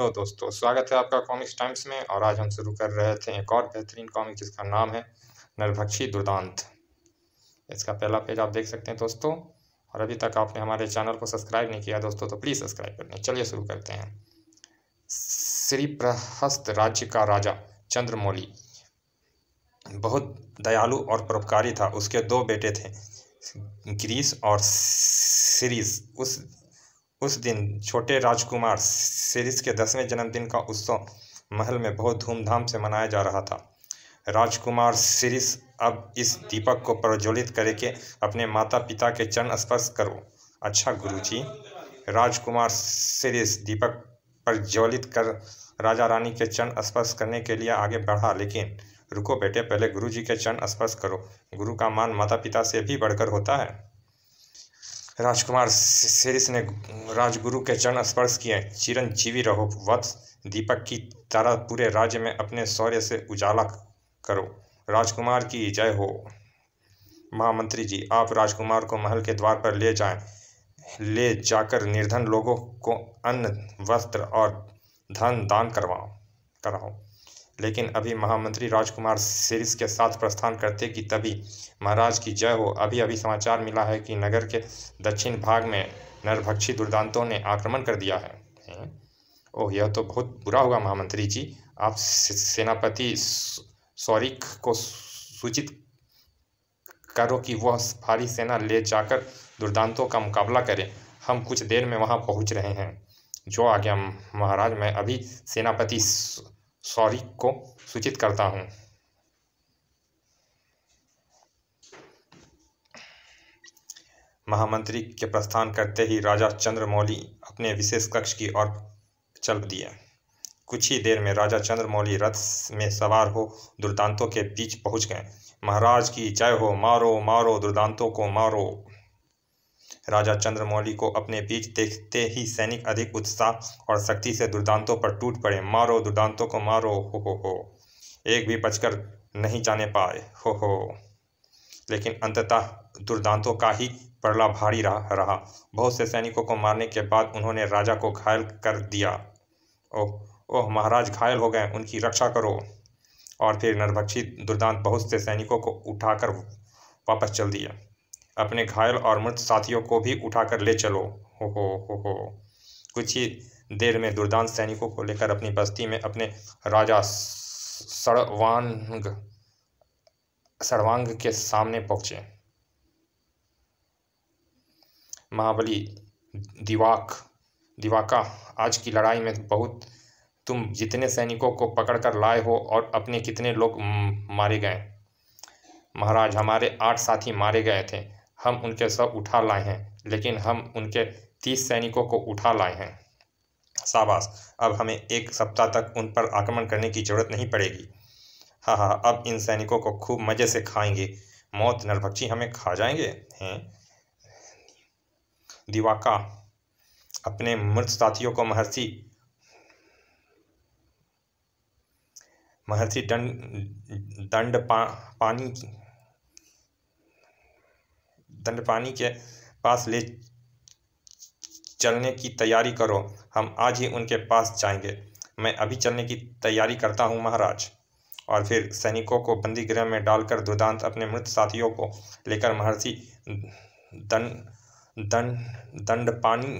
hello तो दोस्तों स्वागत है आपका कॉमिक्स टाइम्स में और आज हम शुरू कर रहे थे एक और बेहतरीन कॉमिक जिसका नाम है नरभक्षी दुर्दांत इसका पहला पेज आप देख सकते हैं दोस्तों और अभी तक आपने हमारे चैनल को सब्सक्राइब नहीं किया दोस्तों तो प्लीज़ सब्सक्राइब कर लें चलिए शुरू करते हैं श्री प्रहस्त राज्य का राजा चंद्रमौली बहुत दयालु और परोपकारी था उसके दो बेटे थे ग्रीस और सीरीज उस उस दिन छोटे राजकुमार सीरीज के दसवें जन्मदिन का उत्सव महल में बहुत धूमधाम से मनाया जा रहा था राजकुमार सीरीज अब इस दीपक को प्रज्वलित करके अपने माता पिता के चरण स्पर्श करो अच्छा गुरुजी राजकुमार सीरीज दीपक प्रज्वलित कर राजा रानी के चरण स्पर्श करने के लिए आगे बढ़ा लेकिन रुको बेटे पहले गुरुजी के चरण स्पर्श करो गुरु का मान माता पिता से भी बढ़कर होता है राजकुमार शेरिस ने राजगुरु के चरण स्पर्श किए चिरंजीवी रहो वत्स दीपक की तरह पूरे राज्य में अपने शौर्य से उजाला करो राजकुमार की जय हो महामंत्री जी आप राजकुमार को महल के द्वार पर ले जाएं ले जाकर निर्धन लोगों को अन्न वस्त्र और धन दान करवाओ कराओ लेकिन अभी महामंत्री राजकुमार सिरिस के साथ प्रस्थान करते कि तभी महाराज की जय हो अभी अभी समाचार मिला है कि नगर के दक्षिण भाग में नरभक्षी दुर्दांतों ने आक्रमण कर दिया है ओह यह तो बहुत बुरा होगा महामंत्री जी आप सेनापति सौरिक को सूचित करो कि वह भारी सेना ले जाकर दुर्दांतों का मुकाबला करें हम कुछ देर में वहां पहुंच रहे हैं जो आ गया महाराज मैं अभी सेनापति सॉरी को सूचित करता हूँ महामंत्री के प्रस्थान करते ही राजा चंद्रमौली अपने विशेष कक्ष की ओर चल दिए कुछ ही देर में राजा चंद्रमौली रथ में सवार हो दुर्दांतों के बीच पहुंच गए महाराज की जय हो मारो मारो दुर्दांतों को मारो राजा चंद्रमौली को अपने बीच देखते ही सैनिक अधिक उत्साह और शक्ति से दुर्दांतों पर टूट पड़े मारो दुर्दांतों को मारो हो हो हो एक भी बचकर नहीं जाने पाए हो हो लेकिन अंततः दुर्दांतों का ही पड़ला भारी रहा रहा बहुत से सैनिकों को मारने के बाद उन्होंने राजा को घायल कर दिया ओह ओह महाराज घायल हो गए उनकी रक्षा करो और फिर नरभक्षी दुर्दांत बहुत से सैनिकों को उठाकर वापस चल दिया अपने घायल और मृत साथियों को भी उठाकर ले चलो हो हो हो हो कुछ ही देर में दुर्दांत सैनिकों को लेकर अपनी बस्ती में अपने राजा सड़वांग सड़वांग के सामने पहुंचे महाबली दिवाक दिवाका आज की लड़ाई में बहुत तुम जितने सैनिकों को पकड़कर लाए हो और अपने कितने लोग मारे गए महाराज हमारे आठ साथी मारे गए थे हम उनके सब उठा लाए हैं लेकिन हम उनके तीस सैनिकों को उठा लाए हैं शाबाश अब हमें एक सप्ताह तक उन पर आक्रमण करने की जरूरत नहीं पड़ेगी हाँ हाँ अब इन सैनिकों को खूब मज़े से खाएंगे मौत नरभक्षी हमें खा जाएंगे हैं दिवाका अपने मृत साथियों को महर्षि महर्षि दंड दंड पा, पानी दंडपानी के पास ले चलने की तैयारी करो हम आज ही उनके पास जाएंगे मैं अभी चलने की तैयारी करता हूँ महाराज और फिर सैनिकों को बंदी गृह में डालकर दुर्दांत अपने मृत साथियों को लेकर महर्षि दंड दंड दंडपानी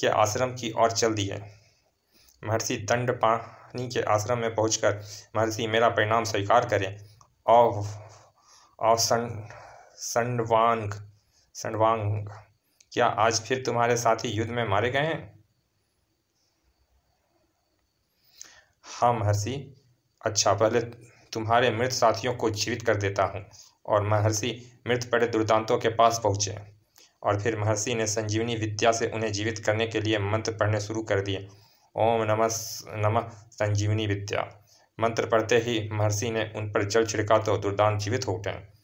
के आश्रम की ओर चल दिए महर्षि दंडपानी के आश्रम में पहुंचकर महर्षि मेरा परिणाम स्वीकार करें औ, सं, संडवांग संडवांग क्या आज फिर तुम्हारे साथी युद्ध में मारे गए हैं हाँ महर्षि अच्छा पहले तुम्हारे मृत साथियों को जीवित कर देता हूँ और महर्षि मृत पड़े दुर्दांतों के पास पहुँचे और फिर महर्षि ने संजीवनी विद्या से उन्हें जीवित करने के लिए मंत्र पढ़ने शुरू कर दिए ओम नमः नमः संजीवनी विद्या मंत्र पढ़ते ही महर्षि ने उन पर जल छिड़का तो दुर्दांत जीवित हो उठे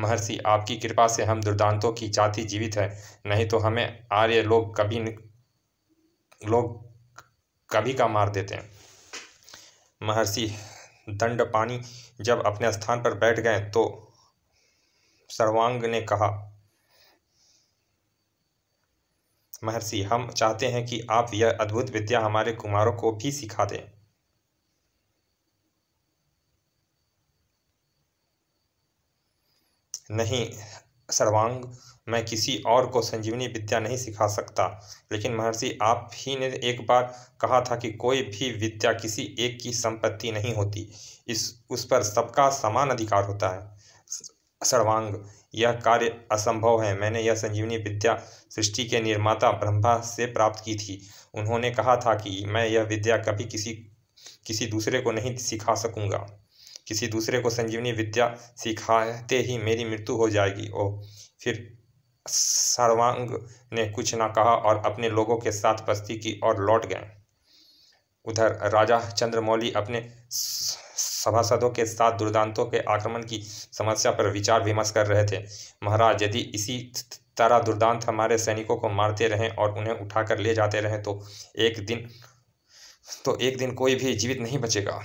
महर्षि आपकी कृपा से हम दुर्दांतों की जाति जीवित है नहीं तो हमें आर्य लोग कभी न... लोग कभी का मार देते हैं महर्षि दंड पानी जब अपने स्थान पर बैठ गए तो सर्वांग ने कहा महर्षि हम चाहते हैं कि आप यह अद्भुत विद्या हमारे कुमारों को भी सिखा दें नहीं सर्वांग मैं किसी और को संजीवनी विद्या नहीं सिखा सकता लेकिन महर्षि आप ही ने एक बार कहा था कि कोई भी विद्या किसी एक की संपत्ति नहीं होती इस उस पर सबका समान अधिकार होता है सर्वांग यह कार्य असंभव है मैंने यह संजीवनी विद्या सृष्टि के निर्माता ब्रह्मा से प्राप्त की थी उन्होंने कहा था कि मैं यह विद्या कभी किसी किसी दूसरे को नहीं सिखा सकूंगा किसी दूसरे को संजीवनी विद्या सिखाते ही मेरी मृत्यु हो जाएगी ओ फिर सर्वांग ने कुछ ना कहा और अपने लोगों के साथ पस्ती की और लौट गए उधर राजा चंद्रमौली अपने सभासदों के साथ दुर्दांतों के आक्रमण की समस्या पर विचार विमर्श कर रहे थे महाराज यदि इसी तरह दुर्दांत हमारे सैनिकों को मारते रहें और उन्हें उठाकर ले जाते रहें तो एक दिन तो एक दिन कोई भी जीवित नहीं बचेगा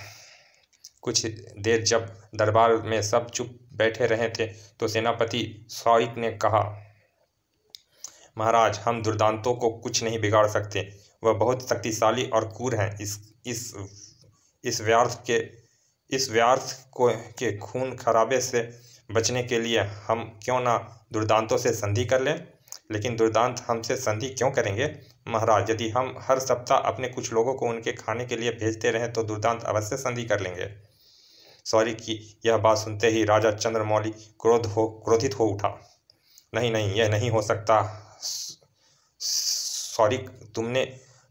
कुछ देर जब दरबार में सब चुप बैठे रहे थे तो सेनापति सौइक ने कहा महाराज हम दुर्दांतों को कुछ नहीं बिगाड़ सकते वह बहुत शक्तिशाली और कूर हैं इस इस इस व्यर्थ के इस व्यार्थ को के खून खराबे से बचने के लिए हम क्यों ना दुर्दांतों से संधि कर लें लेकिन दुर्दांत हमसे संधि क्यों करेंगे महाराज यदि हम हर सप्ताह अपने कुछ लोगों को उनके खाने के लिए भेजते रहें तो दुर्दांत अवश्य संधि कर लेंगे सॉरी की यह बात सुनते ही राजा चंद्रमौली क्रोध हो क्रोधित हो उठा नहीं नहीं यह नहीं हो सकता सॉरी तुमने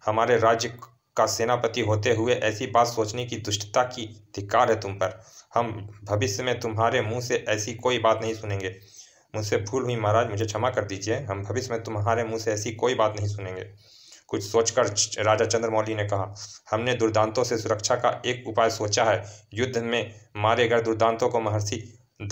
हमारे राज्य का सेनापति होते हुए ऐसी बात सोचने की दुष्टता की धिकार है तुम पर हम भविष्य में तुम्हारे मुंह से ऐसी कोई बात नहीं सुनेंगे मुझसे भूल हुई महाराज मुझे क्षमा कर दीजिए हम भविष्य में तुम्हारे मुंह से ऐसी कोई बात नहीं सुनेंगे कुछ सोचकर राजा चंद्रमौली ने कहा हमने दुर्दांतों से सुरक्षा का एक उपाय सोचा है युद्ध में मारे गए दुर्दांतों को महर्षि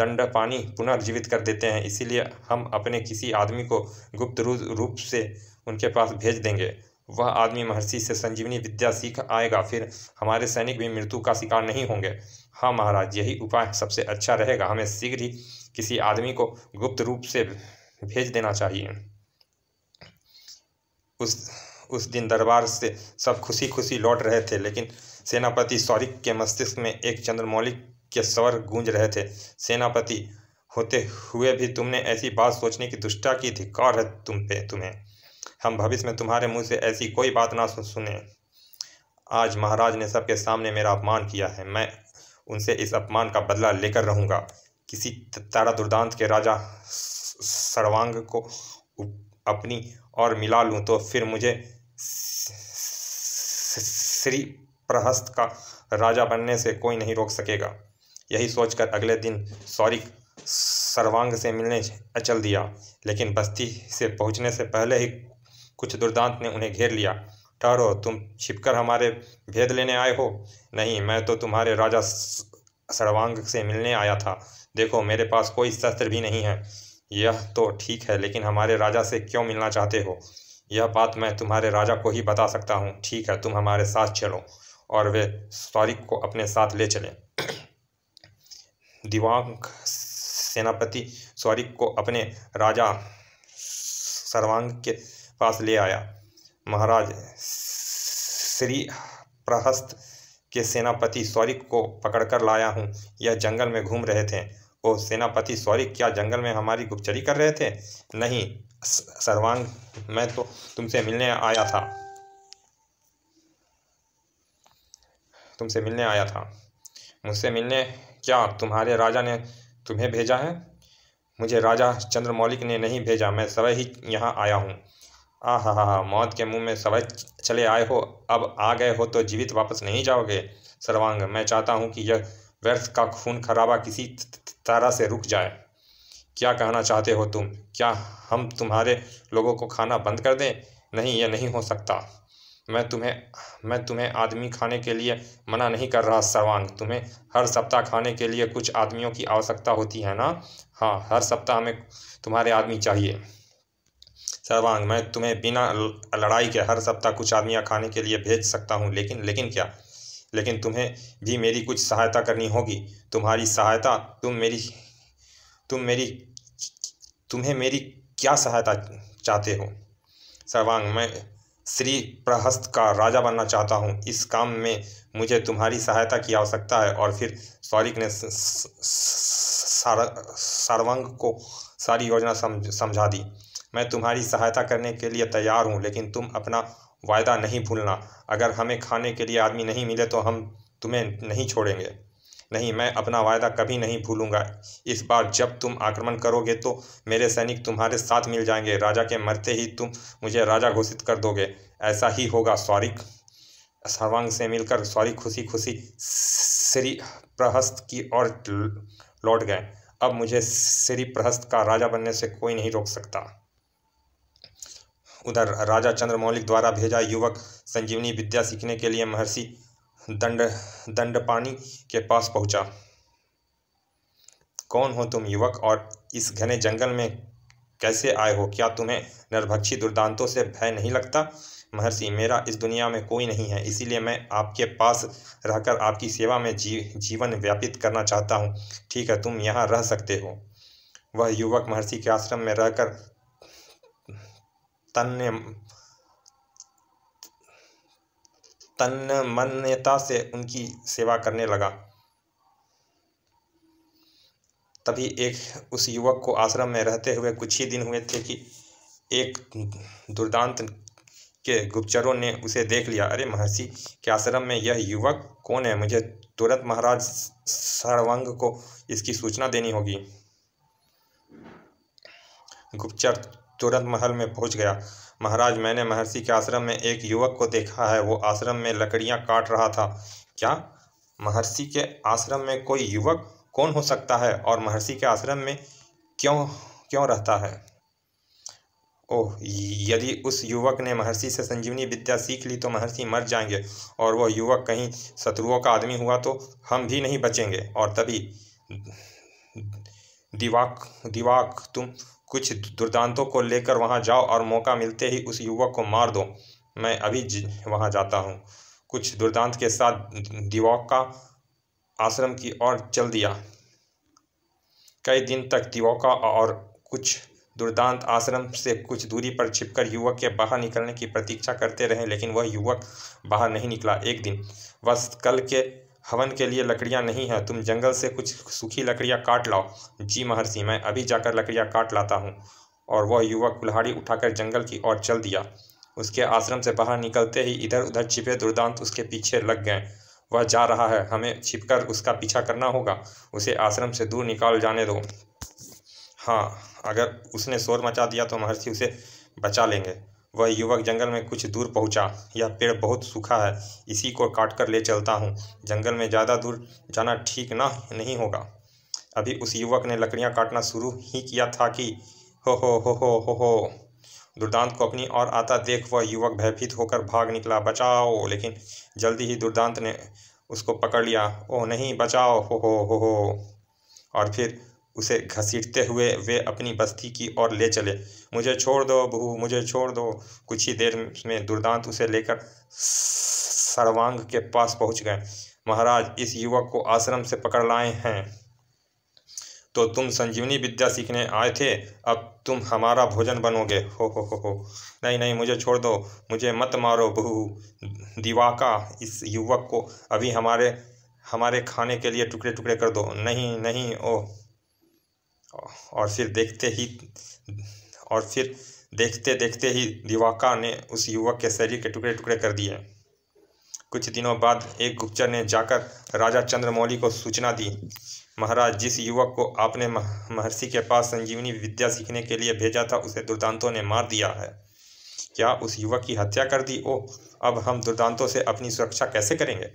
दंड पानी पुनर्जीवित कर देते हैं इसीलिए हम अपने किसी आदमी को गुप्त रूप से उनके पास भेज देंगे वह आदमी महर्षि से संजीवनी विद्या सीख आएगा फिर हमारे सैनिक भी मृत्यु का शिकार नहीं होंगे हाँ महाराज यही उपाय सबसे अच्छा रहेगा हमें शीघ्र ही किसी आदमी को गुप्त रूप से भेज देना चाहिए उस उस दिन दरबार से सब खुशी खुशी लौट रहे थे लेकिन सेनापति सौरिक के मस्तिष्क में एक चंद्रमौलिक के स्वर गूंज रहे थे सेनापति होते हुए भी तुमने ऐसी बात सोचने की दुष्टा की थी है तुम पे तुम्हें हम भविष्य में तुम्हारे मुंह से ऐसी कोई बात ना सुने आज महाराज ने सबके सामने मेरा अपमान किया है मैं उनसे इस अपमान का बदला लेकर रहूँगा किसी तारा दुर्दांत के राजा सर्वांग को अपनी और मिला लूँ तो फिर मुझे श्री प्रहस्त का राजा बनने से कोई नहीं रोक सकेगा यही सोचकर अगले दिन सौरिक सर्वांग से मिलने अचल दिया लेकिन बस्ती से पहुंचने से पहले ही कुछ दुर्दांत ने उन्हें घेर लिया ठहरो तुम छिपकर हमारे भेद लेने आए हो नहीं मैं तो तुम्हारे राजा सर्वांग से मिलने आया था देखो मेरे पास कोई शस्त्र भी नहीं है यह तो ठीक है लेकिन हमारे राजा से क्यों मिलना चाहते हो यह बात मैं तुम्हारे राजा को ही बता सकता हूँ ठीक है तुम हमारे साथ चलो और वे स्वारिक को अपने साथ ले चले दिवांग सेनापति स्वारिक को अपने राजा सर्वांग के पास ले आया महाराज श्री प्रहस्त के सेनापति स्वरिक को पकड़कर लाया हूँ यह जंगल में घूम रहे थे ओ सेनापति सॉरी क्या जंगल में हमारी गुप्तचरी कर रहे थे नहीं सर्वांग मैं तो तुमसे मिलने आया था तुमसे मिलने आया था मुझसे मिलने क्या तुम्हारे राजा ने तुम्हें भेजा है मुझे राजा चंद्र मौलिक ने नहीं भेजा मैं सवै ही यहाँ आया हूँ आ हा मौत के मुंह में सवै चले आए हो अब आ गए हो तो जीवित वापस नहीं जाओगे सर्वांग मैं चाहता हूँ कि यह व्यर्थ का खून खराबा किसी तारा से रुक जाए क्या कहना चाहते हो तुम क्या हम तुम्हारे लोगों को खाना बंद कर दें नहीं यह नहीं हो सकता मैं तुम्हें मैं तुम्हें आदमी खाने के लिए मना नहीं कर रहा सर्वांग तुम्हें हर सप्ताह खाने के लिए कुछ आदमियों की आवश्यकता होती है ना हाँ हर सप्ताह हमें तुम्हारे आदमी चाहिए सर्वांग मैं तुम्हें बिना लड़ाई के हर सप्ताह कुछ आदमियाँ खाने के लिए भेज सकता हूँ लेकिन लेकिन क्या लेकिन तुम्हें भी मेरी कुछ सहायता करनी होगी तुम्हारी सहायता तुम मेरी तुम मेरी तुम्हें मेरी क्या सहायता चाहते हो सर्वांग मैं श्री प्रहस्त का राजा बनना चाहता हूँ इस काम में मुझे तुम्हारी सहायता की आवश्यकता है और फिर सौरिक ने सर्वांग को सारी योजना समझा दी मैं तुम्हारी सहायता करने के लिए तैयार हूँ लेकिन तुम अपना वायदा नहीं भूलना अगर हमें खाने के लिए आदमी नहीं मिले तो हम तुम्हें नहीं छोड़ेंगे नहीं मैं अपना वायदा कभी नहीं भूलूंगा इस बार जब तुम आक्रमण करोगे तो मेरे सैनिक तुम्हारे साथ मिल जाएंगे राजा के मरते ही तुम मुझे राजा घोषित कर दोगे ऐसा ही होगा सौरिक सर्वांग से मिलकर सौरिक खुशी खुशी श्री प्रहस्त की ओर लौट गए अब मुझे श्री प्रहस्त का राजा बनने से कोई नहीं रोक सकता उधर राजा चंद्रमौलिक द्वारा भेजा युवक संजीवनी विद्या सीखने के लिए महर्षि दंड दंडपानी के पास पहुंचा कौन हो तुम युवक और इस घने जंगल में कैसे आए हो क्या तुम्हें नरभक्षी दुर्दांतों से भय नहीं लगता महर्षि मेरा इस दुनिया में कोई नहीं है इसीलिए मैं आपके पास रहकर आपकी सेवा में जी जीवन व्यापित करना चाहता हूँ ठीक है तुम यहाँ रह सकते हो वह युवक महर्षि के आश्रम में रहकर तन्य तन्मन्यता से उनकी सेवा करने लगा तभी एक उस युवक को आश्रम में रहते हुए कुछ ही दिन हुए थे कि एक दुर्दांत के गुप्तचरों ने उसे देख लिया अरे महर्षि के आश्रम में यह युवक कौन है मुझे तुरंत महाराज सर्वंग को इसकी सूचना देनी होगी गुप्तचर तुरंत महल में पहुंच गया महाराज मैंने महर्षि के आश्रम में एक युवक को देखा है वो आश्रम में लकड़ियां काट रहा था क्या महर्षि के आश्रम में कोई युवक कौन हो सकता है और महर्षि के आश्रम में क्यों क्यों रहता है ओह यदि उस युवक ने महर्षि से संजीवनी विद्या सीख ली तो महर्षि मर जाएंगे और वह युवक कहीं शत्रुओं का आदमी हुआ तो हम भी नहीं बचेंगे और तभी दिवाक दिवाक तुम कुछ दुर्दांतों को लेकर वहाँ जाओ और मौका मिलते ही उस युवक को मार दो मैं अभी वहाँ जाता हूँ कुछ दुर्दांत के साथ दिवाक का आश्रम की ओर चल दिया कई दिन तक दिवाका और कुछ दुर्दांत आश्रम से कुछ दूरी पर छिपकर युवक के बाहर निकलने की प्रतीक्षा करते रहे लेकिन वह युवक बाहर नहीं निकला एक दिन वह कल के हवन के लिए लकड़ियाँ नहीं हैं तुम जंगल से कुछ सूखी लकड़ियाँ काट लाओ जी महर्षि मैं अभी जाकर लकड़ियाँ काट लाता हूँ और वह युवक कुल्हाड़ी उठाकर जंगल की ओर चल दिया उसके आश्रम से बाहर निकलते ही इधर उधर छिपे दुर्दांत उसके पीछे लग गए वह जा रहा है हमें छिपकर उसका पीछा करना होगा उसे आश्रम से दूर निकाल जाने दो हाँ अगर उसने शोर मचा दिया तो महर्षि उसे बचा लेंगे वह युवक जंगल में कुछ दूर पहुंचा यह पेड़ बहुत सूखा है इसी को काट कर ले चलता हूँ जंगल में ज़्यादा दूर जाना ठीक ना नहीं होगा अभी उस युवक ने लकड़ियाँ काटना शुरू ही किया था कि हो हो हो हो हो हो दुर्दांत को अपनी और आता देख वह युवक भयभीत होकर भाग निकला बचाओ लेकिन जल्दी ही दुर्दांत ने उसको पकड़ लिया ओह नहीं बचाओ हो हो हो हो और फिर उसे घसीटते हुए वे अपनी बस्ती की ओर ले चले मुझे छोड़ दो बहू मुझे छोड़ दो कुछ ही देर में दुर्दांत उसे लेकर सर्वांग के पास पहुंच गए महाराज इस युवक को आश्रम से पकड़ लाए हैं तो तुम संजीवनी विद्या सीखने आए थे अब तुम हमारा भोजन बनोगे हो हो हो हो नहीं नहीं मुझे छोड़ दो मुझे मत मारो बहू दिवाका इस युवक को अभी हमारे हमारे खाने के लिए टुकड़े टुकड़े कर दो नहीं नहीं ओह और फिर देखते ही और फिर देखते देखते ही दिवाका ने उस युवक के शरीर के टुकड़े टुकड़े कर दिए कुछ दिनों बाद एक गुप्तचर ने जाकर राजा चंद्रमौली को सूचना दी महाराज जिस युवक को आपने महर्षि के पास संजीवनी विद्या सीखने के लिए भेजा था उसे दुर्दांतों ने मार दिया है क्या उस युवक की हत्या कर दी ओ अब हम दुर्दांतों से अपनी सुरक्षा कैसे करेंगे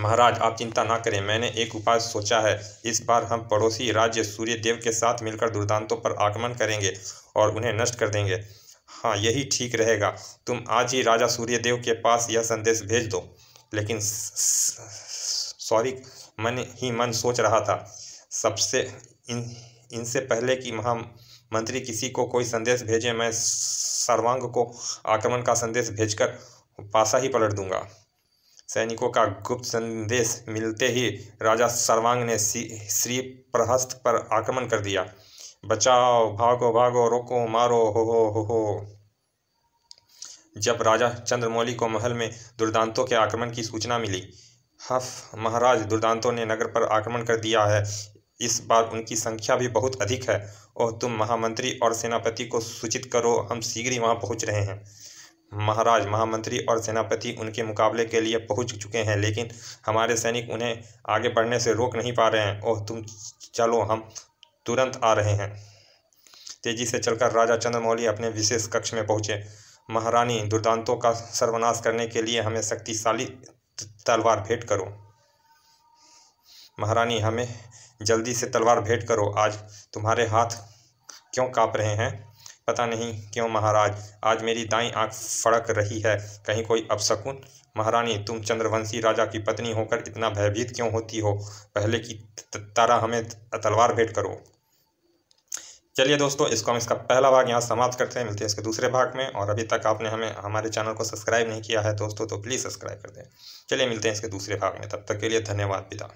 महाराज आप चिंता ना करें मैंने एक उपाय सोचा है इस बार हम पड़ोसी राज्य सूर्यदेव के साथ मिलकर दुर्दांतों पर आक्रमण करेंगे और उन्हें नष्ट कर देंगे हाँ यही ठीक रहेगा तुम आज ही राजा सूर्यदेव के पास यह संदेश भेज दो लेकिन सॉरी मन ही मन सोच रहा था सबसे इन इनसे पहले कि महामंत्री किसी को कोई संदेश भेजे मैं सर्वांग को आक्रमण का संदेश भेजकर पासा ही पलट दूंगा सैनिकों का गुप्त संदेश मिलते ही राजा सर्वांग ने श्री प्रहस्त पर आक्रमण कर दिया बचाओ भागो भागो रोको मारो हो हो हो हो जब राजा चंद्रमौली को महल में दुर्दांतों के आक्रमण की सूचना मिली हफ महाराज दुर्दांतों ने नगर पर आक्रमण कर दिया है इस बार उनकी संख्या भी बहुत अधिक है और तुम महामंत्री और सेनापति को सूचित करो हम शीघ्र ही वहाँ पहुँच रहे हैं महाराज महामंत्री और सेनापति उनके मुकाबले के लिए पहुंच चुके हैं लेकिन हमारे सैनिक उन्हें आगे बढ़ने से रोक नहीं पा रहे हैं ओह तुम चलो हम तुरंत आ रहे हैं तेजी से चलकर राजा चंद्रमौली अपने विशेष कक्ष में पहुंचे महारानी दुर्दांतों का सर्वनाश करने के लिए हमें शक्तिशाली तलवार भेंट करो महारानी हमें जल्दी से तलवार भेंट करो आज तुम्हारे हाथ क्यों काँप रहे हैं पता नहीं क्यों महाराज आज मेरी दाई आंख फड़क रही है कहीं कोई अपशकुन महारानी तुम चंद्रवंशी राजा की पत्नी होकर इतना भयभीत क्यों होती हो पहले की तारा हमें तलवार भेंट करो चलिए दोस्तों इसको हम इसका पहला भाग यहाँ समाप्त करते हैं मिलते हैं इसके दूसरे भाग में और अभी तक आपने हमें हमारे चैनल को सब्सक्राइब नहीं किया है दोस्तों तो प्लीज़ सब्सक्राइब कर दें चलिए मिलते हैं इसके दूसरे भाग में तब तक के लिए धन्यवाद पिता